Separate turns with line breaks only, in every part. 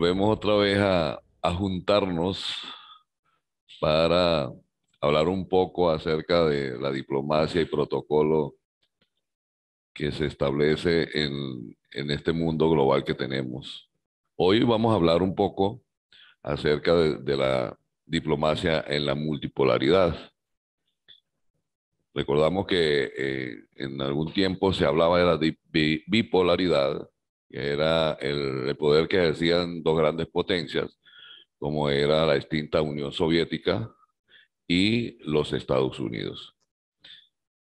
volvemos otra vez a, juntarnos para hablar un poco acerca de la diplomacia y protocolo que se establece en, este mundo global que tenemos. Hoy vamos a hablar un poco acerca de, la diplomacia en la multipolaridad. Recordamos que eh, en algún tiempo se hablaba de la bipolaridad era el, poder que ejercían dos grandes potencias, como era la extinta Unión Soviética y los Estados Unidos.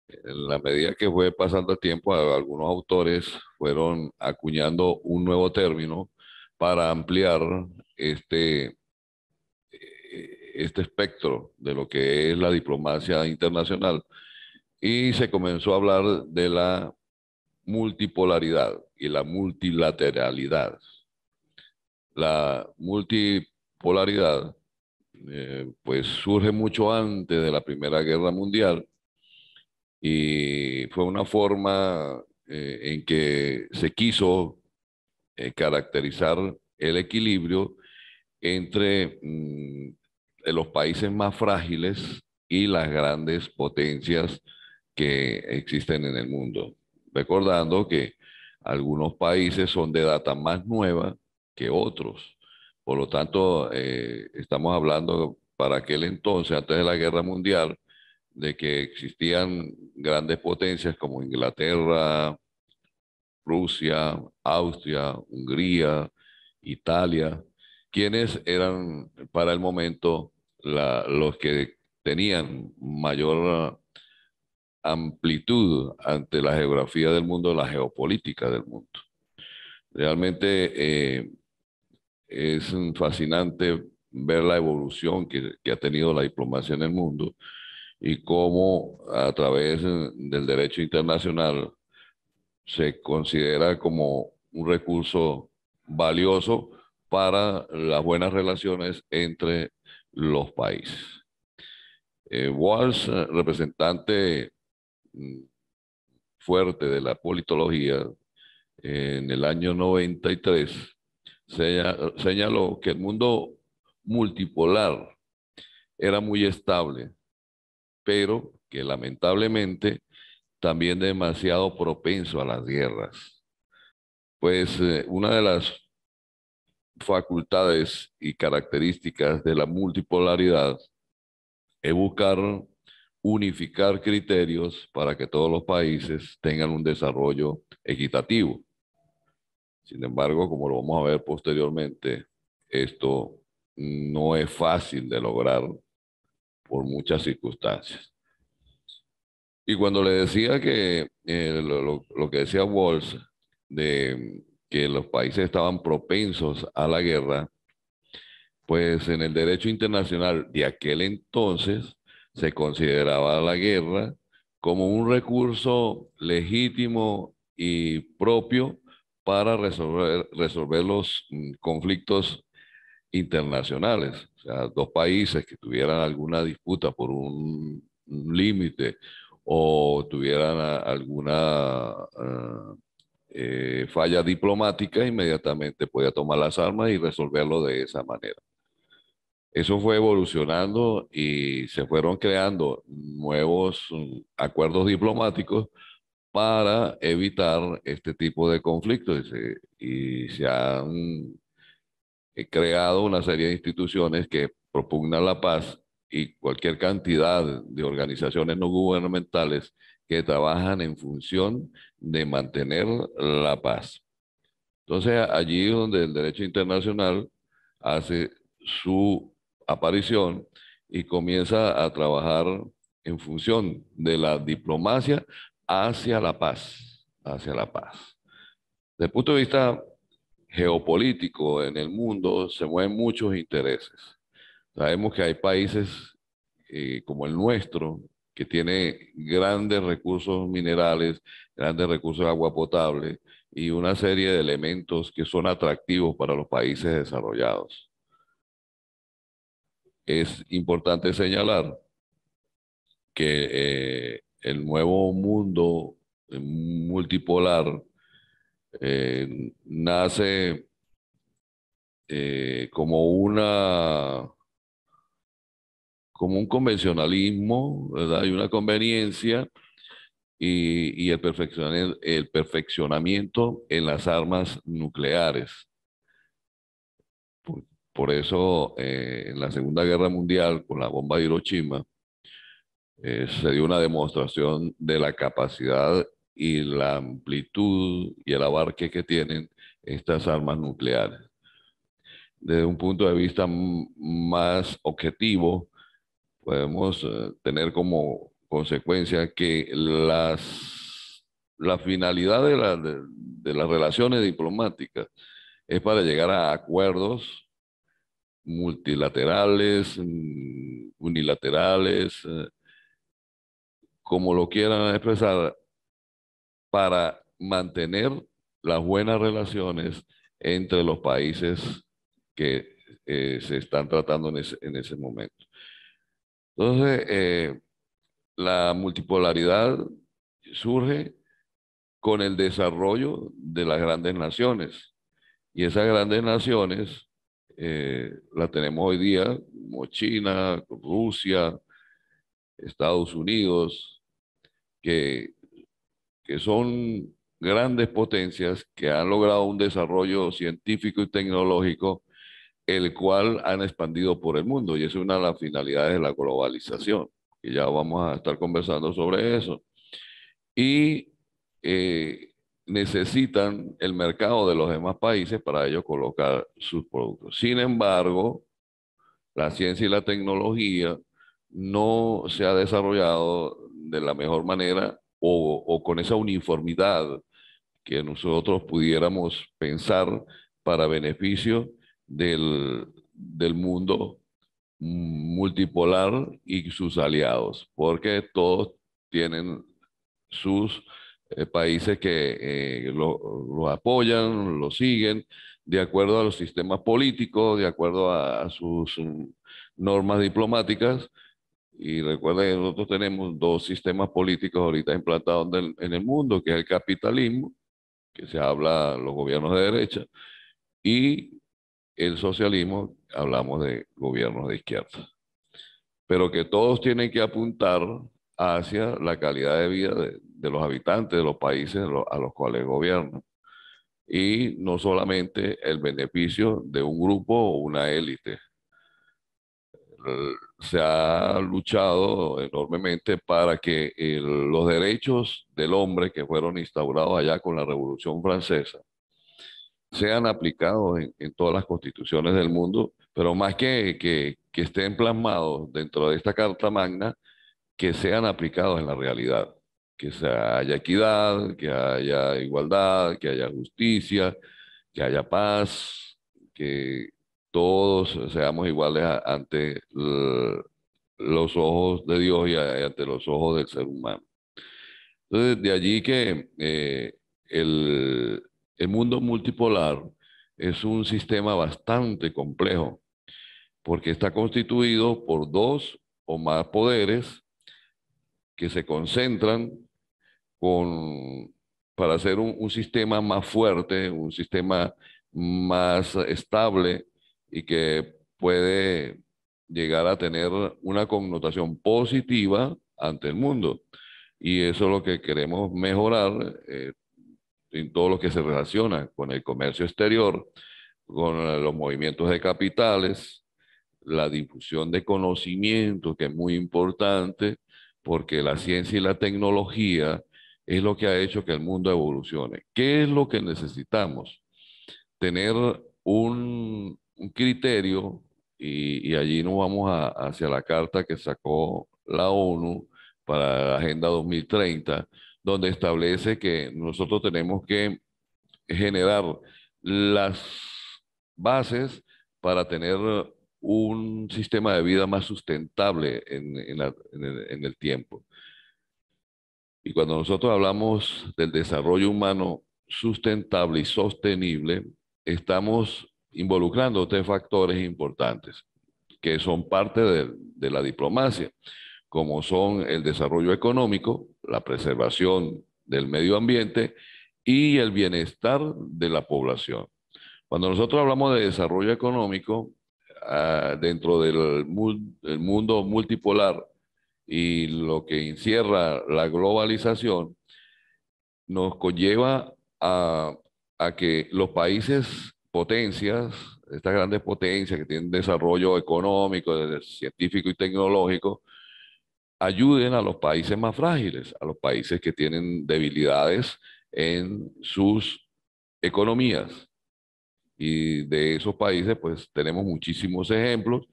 En la medida que fue pasando el tiempo, algunos autores fueron acuñando un nuevo término para ampliar este, eh, este espectro de lo que es la diplomacia internacional. Y se comenzó a hablar de la multipolaridad, y la multilateralidad. La multipolaridad eh, pues surge mucho antes de la Primera Guerra Mundial y fue una forma eh, en que se quiso eh, caracterizar el equilibrio entre mm, los países más frágiles y las grandes potencias que existen en el mundo. Recordando que algunos países son de data más nueva que otros. Por lo tanto, eh, estamos hablando para aquel entonces, antes de la guerra mundial, de que existían grandes potencias como Inglaterra, Rusia, Austria, Hungría, Italia, quienes eran para el momento los que tenían mayor amplitud ante la geografía del mundo, la geopolítica del mundo. Realmente eh, es fascinante ver la evolución que, ha tenido la diplomacia en el mundo y cómo a través del derecho internacional se considera como un recurso valioso para las buenas relaciones entre los países. Eh, Walsh, representante fuerte de la politología, en el año 93, señaló que el mundo multipolar era muy estable, pero que lamentablemente también demasiado propenso a las guerras. Pues eh, una de las facultades y características de la multipolaridad es buscar unificar criterios para que todos los países tengan un desarrollo equitativo. Sin embargo, como lo vamos a ver posteriormente, esto no es fácil de lograr por muchas circunstancias. Y cuando le decía que eh, lo, que decía Walls, de que los países estaban propensos a la guerra, pues en el derecho internacional de aquel entonces se consideraba la guerra como un recurso legítimo y propio para resolver, resolver los mm, conflictos internacionales. O sea, dos países que tuvieran alguna disputa por un límite o tuvieran ah, alguna ah, eh, falla diplomática, inmediatamente podía tomar las armas y resolverlo de esa manera. Eso fue evolucionando y se fueron creando nuevos mm, acuerdos diplomáticos para evitar este tipo de conflictos y se, han eh, creado una serie de instituciones que propugnan la paz y cualquier cantidad de organizaciones no gubernamentales que trabajan en función de mantener la paz. Entonces, allí donde el derecho internacional hace su aparición y comienza a trabajar en función de la diplomacia hacia la paz, hacia la paz. Desde el punto de vista geopolítico en el mundo se mueven muchos intereses. Sabemos que hay países eh, como el nuestro, que tiene grandes recursos minerales, grandes recursos de agua potable y una serie de elementos que son atractivos para los países desarrollados es importante señalar que eh, el nuevo mundo eh, multipolar eh, nace como una como un convencionalismo, ¿verdad? Y una conveniencia y, el, el perfeccionamiento en las armas nucleares. Por eso, eh, en la Segunda Guerra Mundial, con la bomba de Hiroshima, eh, se dio una demostración de la capacidad y la amplitud y el abarque que tienen estas armas nucleares. Desde un punto de vista más objetivo, podemos eh, tener como consecuencia que las, la finalidad de las relaciones diplomáticas es para llegar a acuerdos multilaterales, mm, unilaterales, eh, como lo quieran expresar, para mantener las buenas relaciones entre los países que eh, se están tratando en ese, momento. Entonces, eh, la multipolaridad surge con el desarrollo de las grandes naciones y esas grandes naciones eh, la tenemos hoy día, como China, Rusia, Estados Unidos, que, que son grandes potencias que han logrado un desarrollo científico y tecnológico, el cual han expandido por el mundo. Y es una de las finalidades de la globalización, y ya vamos a estar conversando sobre eso. Y eh, necesitan el mercado de los demás países para ellos colocar sus productos. Sin embargo, la ciencia y la tecnología no se ha desarrollado de la mejor manera o, con esa uniformidad que nosotros pudiéramos pensar para beneficio del mundo multipolar y sus aliados, porque todos tienen sus eh, países que eh, lo apoyan, lo siguen, de acuerdo a los sistemas políticos, de acuerdo a, sus mm, normas diplomáticas. Y recuerden que nosotros tenemos dos sistemas políticos ahorita implantados en el mundo, que es el capitalismo, que se habla los gobiernos de derecha, y el socialismo, hablamos de gobiernos de izquierda. Pero que todos tienen que apuntar hacia la calidad de vida de, de los habitantes de los países a los cuales gobiernan. Y no solamente el beneficio de un grupo o una élite. Se ha luchado enormemente para que los derechos del hombre que fueron instaurados allá con la Revolución Francesa sean aplicados en, en todas las constituciones del mundo, pero más que, que, que estén plasmados dentro de esta Carta Magna, que sean aplicados en la realidad que haya equidad, que haya igualdad, que haya justicia, que haya paz, que todos seamos iguales ante los ojos de Dios y ante los ojos del ser humano. Entonces, de allí que eh, el mundo multipolar es un sistema bastante complejo, porque está constituido por dos o más poderes que se concentran con, para hacer un, sistema más fuerte, un sistema más estable y que puede llegar a tener una connotación positiva ante el mundo. Y eso es lo que queremos mejorar eh, en todo lo que se relaciona con el comercio exterior, con los movimientos de capitales, la difusión de conocimiento, que es muy importante, porque la ciencia y la tecnología es lo que ha hecho que el mundo evolucione. ¿Qué es lo que necesitamos? Tener un, criterio, y, allí nos vamos a, hacia la carta que sacó la ONU para la Agenda 2030, donde establece que nosotros tenemos que generar las bases para tener un sistema de vida más sustentable en el, tiempo. Y cuando nosotros hablamos del desarrollo humano sustentable y sostenible, estamos involucrando tres factores importantes que son parte de, la diplomacia, como son el desarrollo económico, la preservación del medio ambiente y el bienestar de la población. Cuando nosotros hablamos de desarrollo económico, ah, dentro del mundo multipolar, y lo que encierra la globalización, nos conlleva a, a que los países potencias, estas grandes potencias que tienen desarrollo económico, científico y tecnológico, ayuden a los países más frágiles, a los países que tienen debilidades en sus economías. Y de esos países, pues tenemos muchísimos ejemplos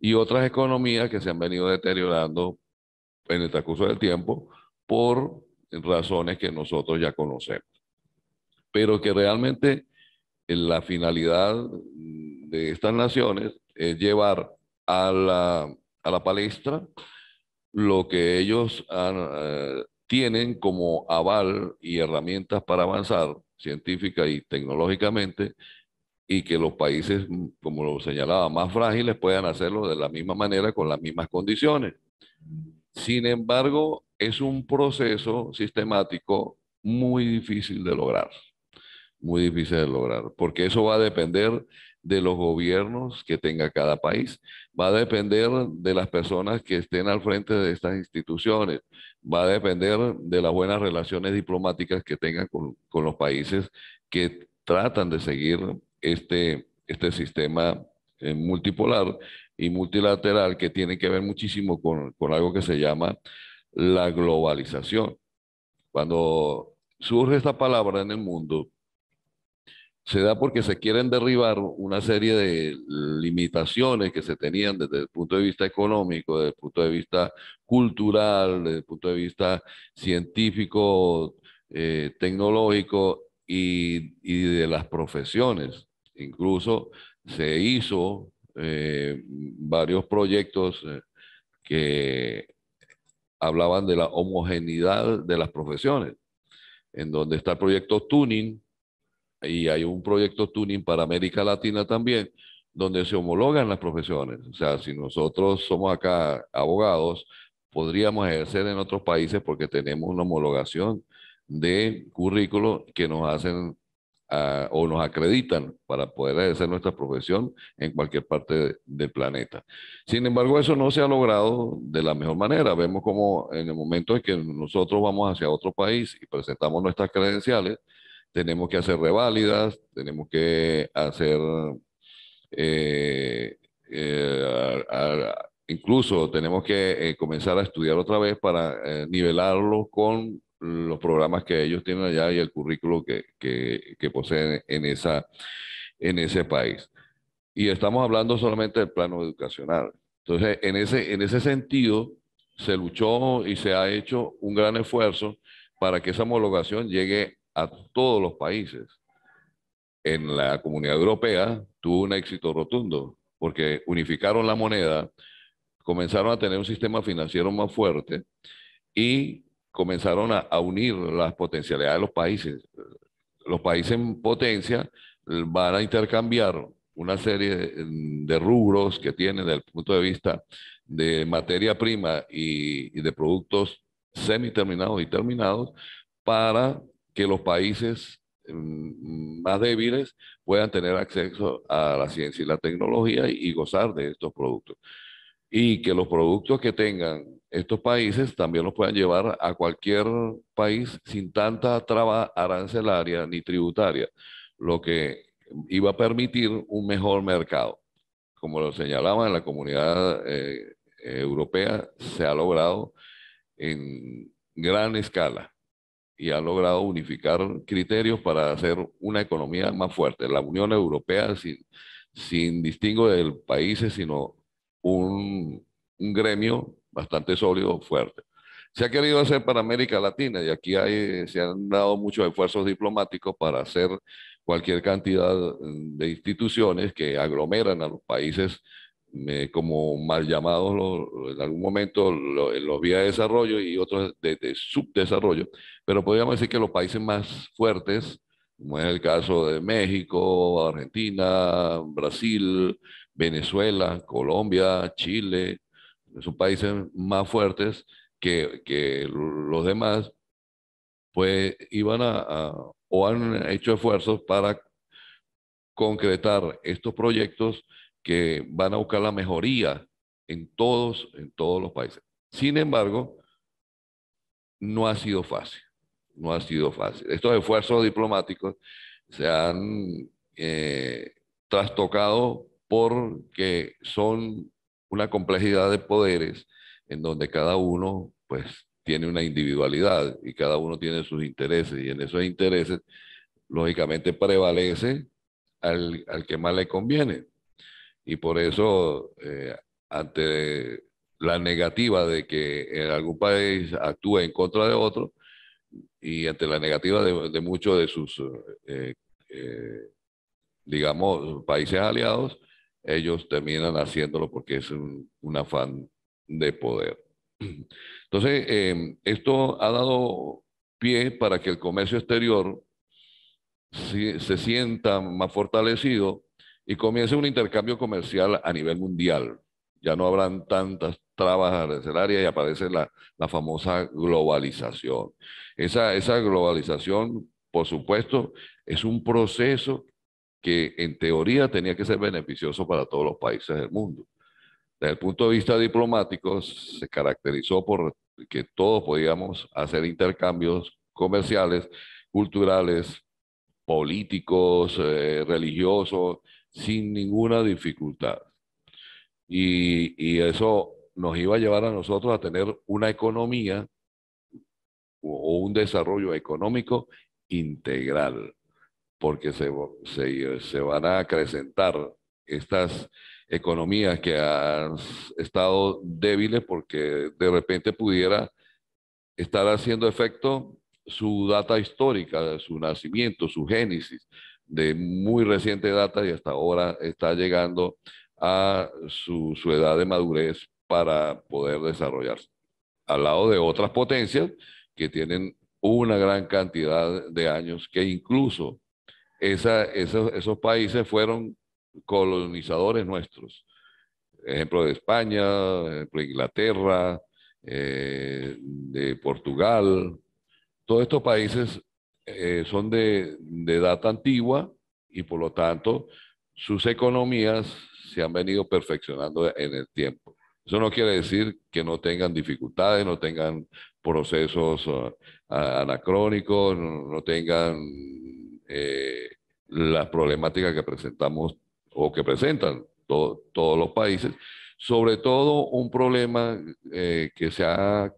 y otras economías que se han venido deteriorando en el transcurso del tiempo por razones que nosotros ya conocemos. Pero que realmente eh, la finalidad de estas naciones es llevar a la, palestra lo que ellos eh, tienen como aval y herramientas para avanzar científica y tecnológicamente y que los países, mm, como lo señalaba, más frágiles puedan hacerlo de la misma manera, con las mismas condiciones. Sin embargo, es un proceso sistemático muy difícil de lograr, muy difícil de lograr, porque eso va a depender de los gobiernos que tenga cada país, va a depender de las personas que estén al frente de estas instituciones, va a depender de las buenas relaciones diplomáticas que tengan con, los países que tratan de seguir este, este sistema eh, multipolar y multilateral que tiene que ver muchísimo con, algo que se llama la globalización. Cuando surge esta palabra en el mundo, se da porque se quieren derribar una serie de limitaciones que se tenían desde el punto de vista económico, desde el punto de vista cultural, desde el punto de vista científico, eh, tecnológico y, y de las profesiones. Incluso se hizo eh, varios proyectos eh, que hablaban de la homogeneidad de las profesiones, en donde está el proyecto Tuning y hay un proyecto Tuning para América Latina también, donde se homologan las profesiones. O sea, si nosotros somos acá abogados, podríamos ejercer en otros países porque tenemos una homologación de currículo que nos hacen Ah, o nos acreditan para poder ejercer nuestra profesión en cualquier parte del planeta. Sin embargo, eso no se ha logrado de la mejor manera. Vemos como en el momento en que nosotros vamos hacia otro país y presentamos nuestras credenciales, tenemos que hacer reválidas, tenemos que hacer... Eh, eh, incluso tenemos que eh, comenzar a estudiar otra vez para nivelarlo con los programas que ellos tienen allá y el currículo que, que, poseen en, esa, en ese país. Y estamos hablando solamente del plano educacional. Entonces, en ese, en ese sentido, se luchó y se ha hecho un gran esfuerzo para que esa homologación llegue a todos los países. En la comunidad europea tuvo un éxito rotundo porque unificaron la moneda, comenzaron a tener un sistema financiero más fuerte y comenzaron a, unir las potencialidades de los países. Los países en potencia eh, van a intercambiar una serie de rubros que tienen desde el punto de vista de materia prima y, de productos semiterminados y terminados para que los países em, más débiles puedan tener acceso a la ciencia y la tecnología y gozar de estos productos y que los productos que tengan estos países también los puedan llevar a cualquier país sin tanta traba arancelaria ni tributaria, lo que iba a permitir un mejor mercado. Como lo señalaba en la comunidad eh, europea, se ha logrado en gran escala y ha logrado unificar criterios para hacer una economía más fuerte. La Unión Europea, sin, sin distingo de países, sino un, gremio bastante sólido, fuerte. Se ha querido hacer para América Latina y aquí hay, se han dado muchos esfuerzos diplomáticos para hacer cualquier cantidad de instituciones que aglomeran a los países eh, como mal llamados en algún momento los vías de desarrollo y otros de, subdesarrollo, pero podríamos decir que los países más fuertes, como es el caso de México, Argentina, Brasil, Venezuela, Colombia, Chile, son países más fuertes que, los demás, pues iban a, o han hecho esfuerzos para concretar estos proyectos que van a buscar la mejoría en todos, en todos los países. Sin embargo, no ha sido fácil, no ha sido fácil. Estos esfuerzos diplomáticos se han eh, trastocado porque son una complejidad de poderes en donde cada uno pues tiene una individualidad y cada uno tiene sus intereses y en esos intereses lógicamente prevalece al, al que más le conviene. Y por eso eh, ante la negativa de que algún país actúe en contra de otro y ante la negativa de, muchos de sus, eh, eh, digamos, países aliados, ellos terminan haciéndolo porque es un, afán de poder. Entonces, em, esto ha dado pie para que el comercio exterior se, sienta más fortalecido y comience un intercambio comercial a nivel mundial. Ya no habrán tantas trabas arancelarias y aparece la, la famosa globalización. Esa, esa globalización, por supuesto, es un proceso que en teoría tenía que ser beneficioso para todos los países del mundo. Desde el punto de vista diplomático, se caracterizó por que todos podíamos hacer intercambios comerciales, culturales, políticos, eh, religiosos, sin ninguna dificultad. Y, y eso nos iba a llevar a nosotros a tener una economía o un desarrollo económico integral porque se, se, se van a acrecentar estas economías que han estado débiles porque de repente pudiera estar haciendo efecto su data histórica, su nacimiento, su génesis, de muy reciente data y hasta ahora está llegando a su, su edad de madurez para poder desarrollarse. Al lado de otras potencias que tienen una gran cantidad de años que incluso esos, países fueron colonizadores nuestros. Ejemplo de España, de Inglaterra, eh, de Portugal. Todos estos países eh, son de, de data antigua y por lo tanto sus economías se han venido perfeccionando en el tiempo. Eso no quiere decir que no tengan dificultades, no tengan procesos ah, anacrónicos, no tengan eh, las problemáticas que presentamos o que presentan todos los países, sobre todo un problema eh, que se ha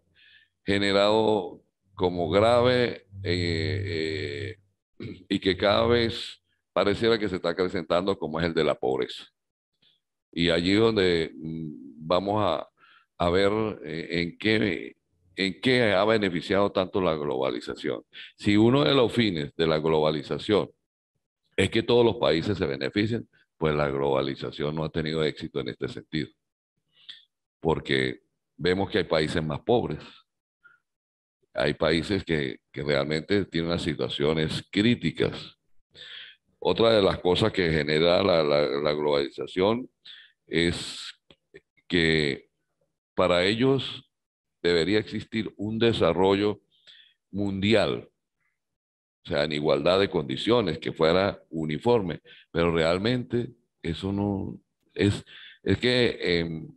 generado como grave eh, y que cada vez pareciera que se está acrecentando como es el de la pobreza. Y allí donde mm, vamos a, a ver en qué en qué ha beneficiado tanto la globalización. Si uno de los fines de la globalización es que todos los países se beneficien, pues la globalización no ha tenido éxito en este sentido. Porque vemos que hay países más pobres, hay países que, realmente tienen situaciones críticas. Otra de las cosas que genera la globalización es que para ellos debería existir un desarrollo mundial, o sea, en igualdad de condiciones, que fuera uniforme, pero realmente eso no es, es que em,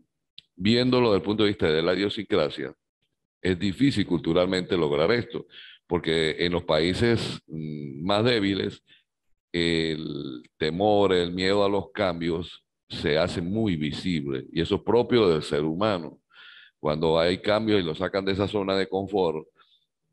viéndolo del punto de vista de la idiosincrasia, es difícil culturalmente lograr esto, porque en los países mm, más débiles el temor, el miedo a los cambios se hace muy visible y eso es propio del ser humano. Cuando hay cambios y lo sacan de esa zona de confort,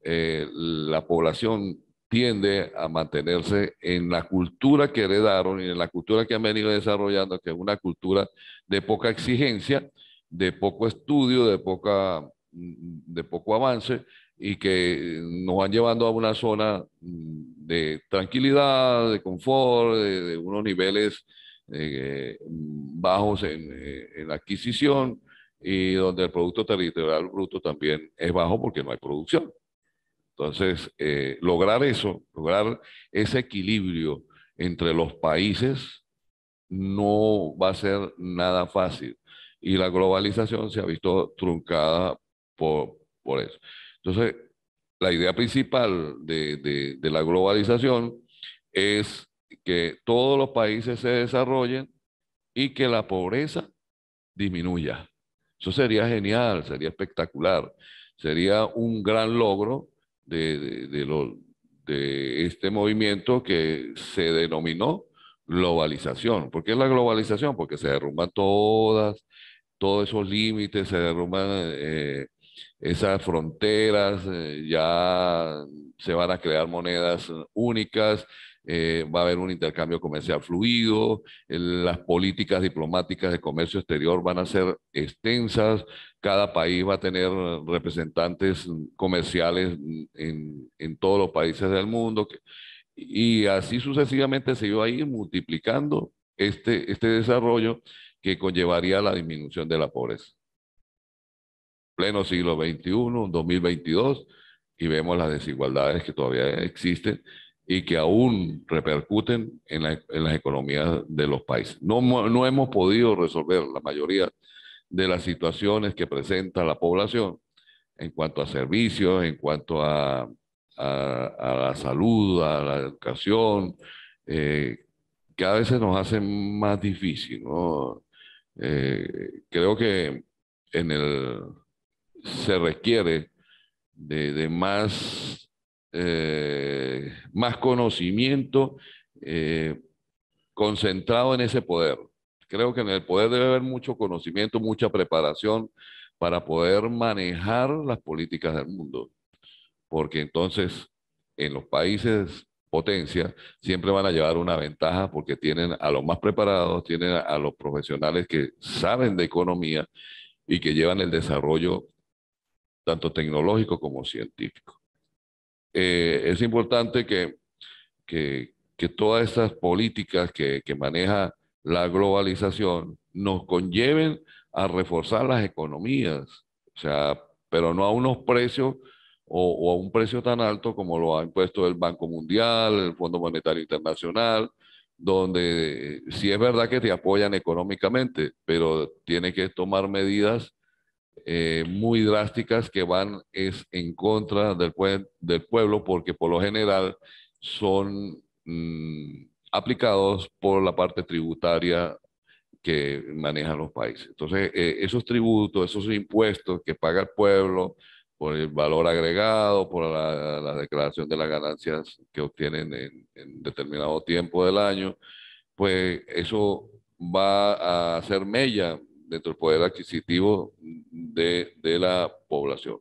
eh, la población tiende a mantenerse en la cultura que heredaron y en la cultura que han venido desarrollando, que es una cultura de poca exigencia, de poco estudio, de, poca, mm, de poco avance, y que nos van llevando a una zona mm, de tranquilidad, de confort, de, unos niveles eh, bajos en, eh, en adquisición, y donde el Producto Territorial Bruto también es bajo porque no hay producción. Entonces, eh, lograr eso, lograr ese equilibrio entre los países no va a ser nada fácil. Y la globalización se ha visto truncada por, por eso. Entonces, la idea principal de la globalización es que todos los países se desarrollen y que la pobreza disminuya. Eso sería genial, sería espectacular, sería un gran logro de, de, este movimiento que se denominó globalización. ¿Por qué es la globalización? Porque se derrumban todas, todos esos límites, se derrumban eh, esas fronteras, eh, ya se van a crear monedas únicas, eh, va a haber un intercambio comercial fluido, las políticas diplomáticas de comercio exterior van a ser extensas, cada país va a tener representantes comerciales en, en todos los países del mundo. Y así sucesivamente se iba a ir multiplicando este, este desarrollo que conllevaría la disminución de la pobreza. Pleno siglo XXI, 2022, y vemos las desigualdades que todavía existen y que aún repercuten en, las economías de los países. No, hemos podido resolver la mayoría de las situaciones que presenta la población en cuanto a servicios, en cuanto a, la salud, a la educación, eh, que a veces nos hacen más difícil. Eh, creo que en el, se requiere de, de más eh, más conocimiento eh, concentrado en ese poder. Creo que en el poder debe haber mucho conocimiento, mucha preparación para poder manejar las políticas del mundo, porque entonces en los países potencia siempre van a llevar una ventaja porque tienen a los más preparados, tienen a los profesionales que saben de economía y que llevan el desarrollo tanto tecnológico como científico. Eh, es importante que, todas esas políticas que, maneja la globalización nos conlleven a reforzar las economías, o sea, pero no a unos precios o, a un precio tan alto como lo ha impuesto el Banco Mundial, el Fondo Monetario Internacional, donde eh, sí es verdad que te apoyan económicamente, pero tiene que tomar medidas eh, muy drásticas que van es en contra del, del pueblo porque por lo general son mm, aplicados por la parte tributaria que manejan los países. Entonces, eh, esos tributos, esos impuestos que paga el pueblo por el valor agregado, por la, declaración de las ganancias que obtienen en, determinado tiempo del año, pues eso va a ser mella dentro del poder adquisitivo de, la población.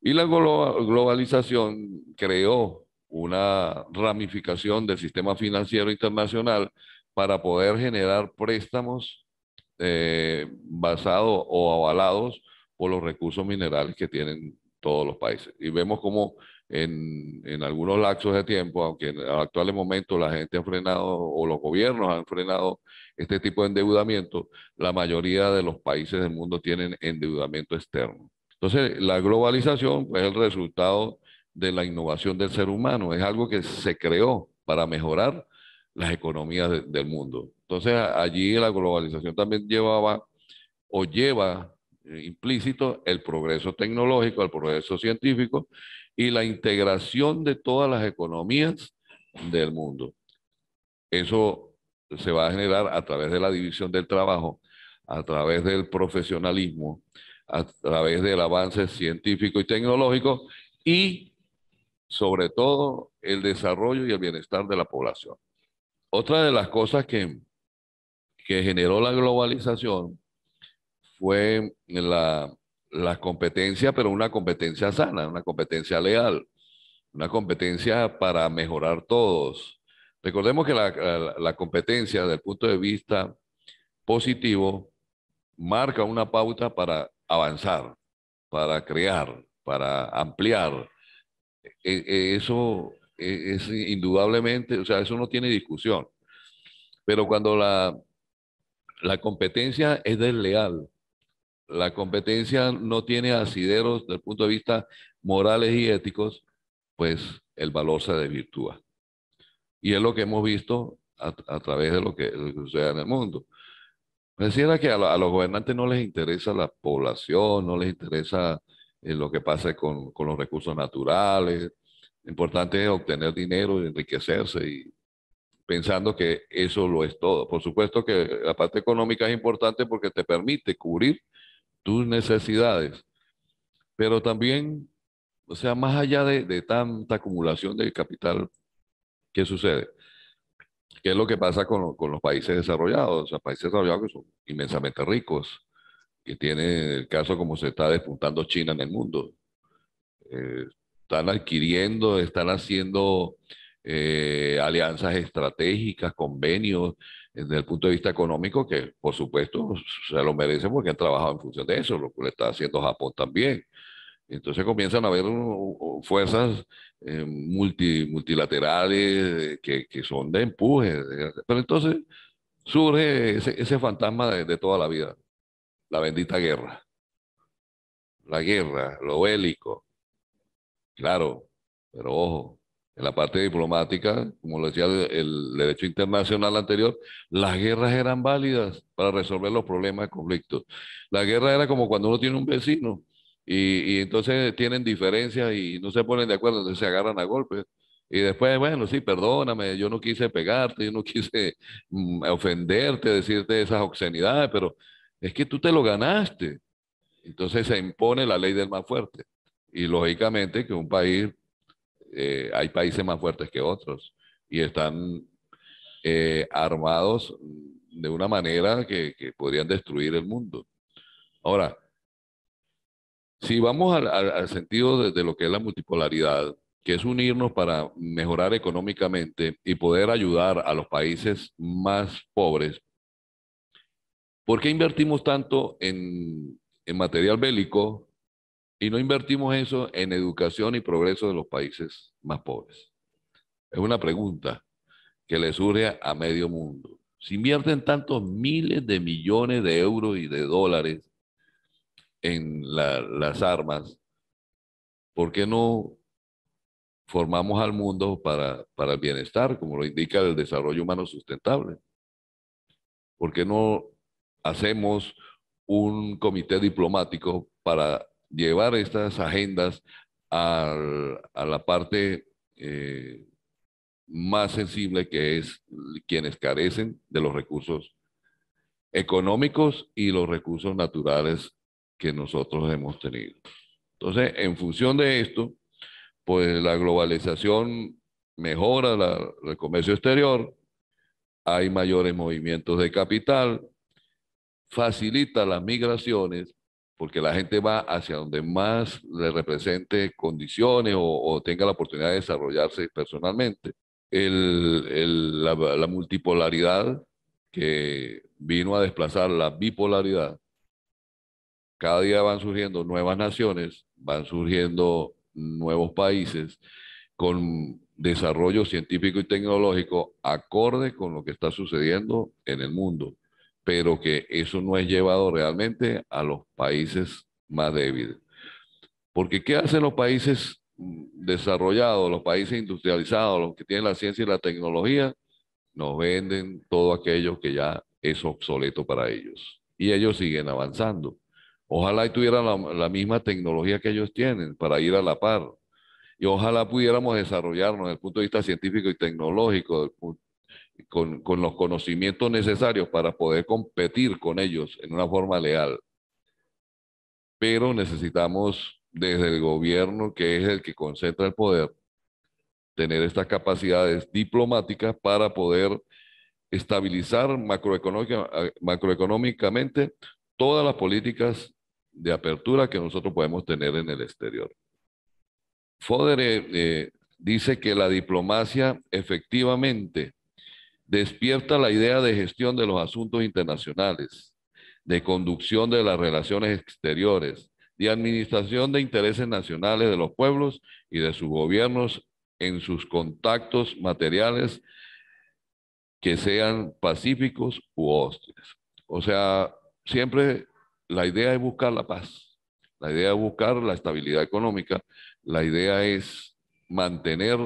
Y la globalización creó una ramificación del sistema financiero internacional para poder generar préstamos eh, basados o avalados por los recursos minerales que tienen todos los países. Y vemos cómo en, algunos lapsos de tiempo, aunque en actuales momentos la gente ha frenado o los gobiernos han frenado este tipo de endeudamiento, la mayoría de los países del mundo tienen endeudamiento externo. Entonces, la globalización es el resultado de la innovación del ser humano, es algo que se creó para mejorar las economías del mundo. Entonces, allí la globalización también llevaba o lleva eh, implícito el progreso tecnológico, el progreso científico y la integración de todas las economías del mundo. Eso se va a generar a través de la división del trabajo, a través del profesionalismo, a través del avance científico y tecnológico y sobre todo el desarrollo y el bienestar de la población. Otra de las cosas que, que generó la globalización fue la la competencia, pero una competencia sana, una competencia leal, una competencia para mejorar todos. Recordemos que la, competencia, desde el punto de vista positivo, marca una pauta para avanzar, para crear, para ampliar. E, e, eso e, es indudablemente, o sea, eso no tiene discusión. Pero cuando la, la competencia es desleal, la competencia no tiene asideros desde el punto de vista morales y éticos, pues el valor se desvirtúa. Y es lo que hemos visto a, través de lo que, sucede en el mundo. Pareciera que a, los gobernantes no les interesa la población, no les interesa eh, lo que pasa con, los recursos naturales. Lo importante es obtener dinero y enriquecerse y pensando que eso lo es todo. Por supuesto que la parte económica es importante porque te permite cubrir tus necesidades. Pero también, o sea, más allá de, tanta acumulación de capital, ¿qué sucede? ¿Qué es lo que pasa con, los países desarrollados? O sea, países desarrollados que son inmensamente ricos, que tienen el caso como se está despuntando China en el mundo. Eh, están adquiriendo, están haciendo eh, alianzas estratégicas, convenios, desde el punto de vista económico, que por supuesto se lo merecen porque han trabajado en función de eso, lo que le está haciendo Japón también. Entonces comienzan a haber fuerzas eh, multilaterales eh, que, son de empuje. Pero entonces surge ese, fantasma de, de, toda la vida, la bendita guerra. La guerra, lo bélico. Claro, pero ojo, en la parte diplomática, como lo decía el, derecho internacional anterior, las guerras eran válidas para resolver los problemas de conflicto. La guerra era como cuando uno tiene un vecino y, y entonces tienen diferencias y no se ponen de acuerdo, entonces se agarran a golpes. Y después, bueno, sí, perdóname, yo no quise pegarte, yo no quise mm, ofenderte, decirte esas obscenidades, pero es que tú te lo ganaste. Entonces se impone la ley del más fuerte. Y lógicamente que un país eh, hay países más fuertes que otros y están eh, armados de una manera que, podrían destruir el mundo. Ahora, si vamos al, sentido de, lo que es la multipolaridad, que es unirnos para mejorar económicamente y poder ayudar a los países más pobres, ¿por qué invertimos tanto en material bélico y no invertimos eso en educación y progreso de los países más pobres? Es una pregunta que le surge a medio mundo. Si invierten tantos miles de millones de euros y de dólares en las armas, ¿por qué no formamos al mundo para, para el bienestar, como lo indica el desarrollo humano sustentable? ¿Por qué no hacemos un comité diplomático para llevar estas agendas a la parte eh, más sensible que es quienes carecen de los recursos económicos y los recursos naturales que nosotros hemos tenido. Entonces, en función de esto, pues la globalización mejora el comercio exterior, hay mayores movimientos de capital, facilita las migraciones porque la gente va hacia donde más le represente condiciones o, tenga la oportunidad de desarrollarse personalmente. la multipolaridad que vino a desplazar la bipolaridad, cada día van surgiendo nuevas naciones, van surgiendo nuevos países con desarrollo científico y tecnológico acorde con lo que está sucediendo en el mundo pero que eso no es llevado realmente a los países más débiles. Porque ¿qué hacen los países desarrollados, los países industrializados, los que tienen la ciencia y la tecnología? Nos venden todo aquello que ya es obsoleto para ellos. Y ellos siguen avanzando. Ojalá tuvieran la, misma tecnología que ellos tienen para ir a la par. Y ojalá pudiéramos desarrollarnos desde el punto de vista científico y tecnológico, con, los conocimientos necesarios para poder competir con ellos en una forma leal. Pero necesitamos desde el gobierno, que es el que concentra el poder, tener estas capacidades diplomáticas para poder estabilizar macroeconómicamente todas las políticas de apertura que nosotros podemos tener en el exterior. Fodere eh, dice que la diplomacia efectivamente despierta la idea de gestión de los asuntos internacionales, de conducción de las relaciones exteriores, de administración de intereses nacionales de los pueblos y de sus gobiernos en sus contactos materiales que sean pacíficos u hostiles. O sea, siempre la idea es buscar la paz, la idea es buscar la estabilidad económica, la idea es mantener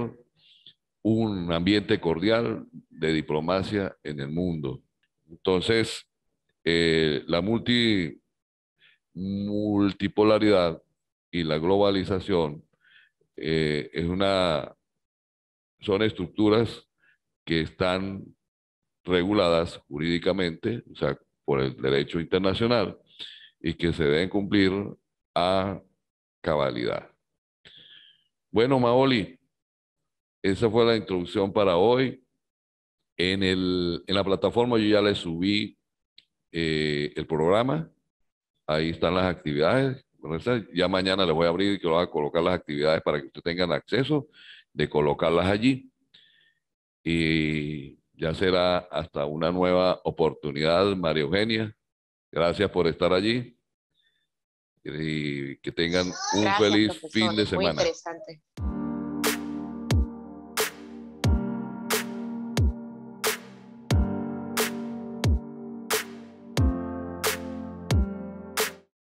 un ambiente cordial de diplomacia en el mundo. Entonces, eh, la multi, multipolaridad y la globalización eh, es una, son estructuras que están reguladas jurídicamente, o sea, por el derecho internacional, y que se deben cumplir a cabalidad. Bueno, Maoli, esa fue la introducción para hoy. En, la plataforma yo ya le subí eh, el programa. Ahí están las actividades. Ya mañana les voy a abrir y que voy a colocar las actividades para que ustedes tengan acceso de colocarlas allí. Y ya será hasta una nueva oportunidad, María Eugenia. Gracias por estar allí y que tengan un feliz fin de semana.